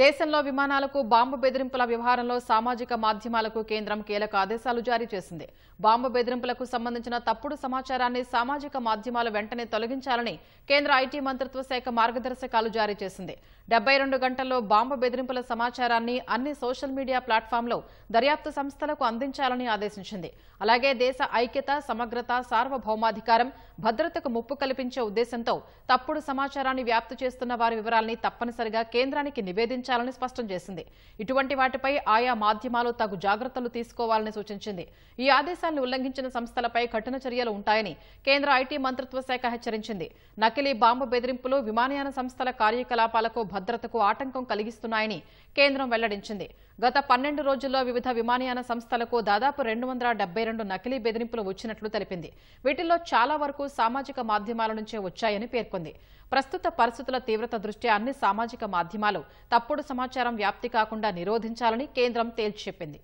దేశంలో విమానాలకు బాంబు బెదిరింపుల వ్యవహారంలో సామాజిక మాధ్యమాలకు కేంద్రం కీలక ఆదేశాలు జారీ చేసింది బాంబు బెదిరింపులకు సంబంధించిన తప్పుడు సమాచారాన్ని సామాజిక మాధ్యమాలు వెంటనే తొలగించాలని కేంద్ర ఐటీ మంత్రిత్వ శాఖ మార్గదర్శకాలు జారీ చేసింది డెబ్బై గంటల్లో బాంబు బెదిరింపుల సమాచారాన్ని అన్ని సోషల్ మీడియా ప్లాట్ఫామ్లో దర్యాప్తు సంస్థలకు అందించాలని ఆదేశించింది అలాగే దేశ ఐక్యత సమగ్రత సార్వభౌమాధికారం భద్రతకు ముప్పు కల్పించే ఉద్దేశంతో తప్పుడు సమాచారాన్ని వ్యాప్తి చేస్తున్న వారి వివరాల్ని తప్పనిసరిగా కేంద్రానికి నివేదించారు నియంత్రించాలని స్పష్టం చేసింది ఇటువంటి వాటిపై ఆయా మాధ్యమాలు తగు జాగ్రత్తలు తీసుకోవాలని సూచించింది ఈ ఆదేశాన్ని ఉల్లంఘించిన సంస్థలపై కఠిన చర్యలు ఉంటాయని కేంద్ర ఐటీ మంత్రిత్వ శాఖ హెచ్చరించింది నకిలీ బాంబు బెదిరింపులు విమానయాన సంస్థల కార్యకలాపాలకు భద్రతకు ఆటంకం కలిగిస్తున్నాయని కేంద్రం వెల్లడించింది గత పన్నెండు రోజుల్లో వివిధ విమానయాన సంస్థలకు దాదాపు రెండు వందల డెబ్బై రెండు నకిలీ బెదిరింపులు వచ్చినట్లు తెలిపింది వీటిల్లో చాలా వరకు సామాజిక మాధ్యమాల నుంచే వచ్చాయని పేర్కొంది ప్రస్తుత పరిస్థితుల తీవ్రత దృష్ట్యా అన్ని సామాజిక మాధ్యమాలు తప్పు తప్పుడు సమాచారం వ్యాప్తి కాకుండా నిరోధించాలని కేంద్రం తేల్చి చెప్పింది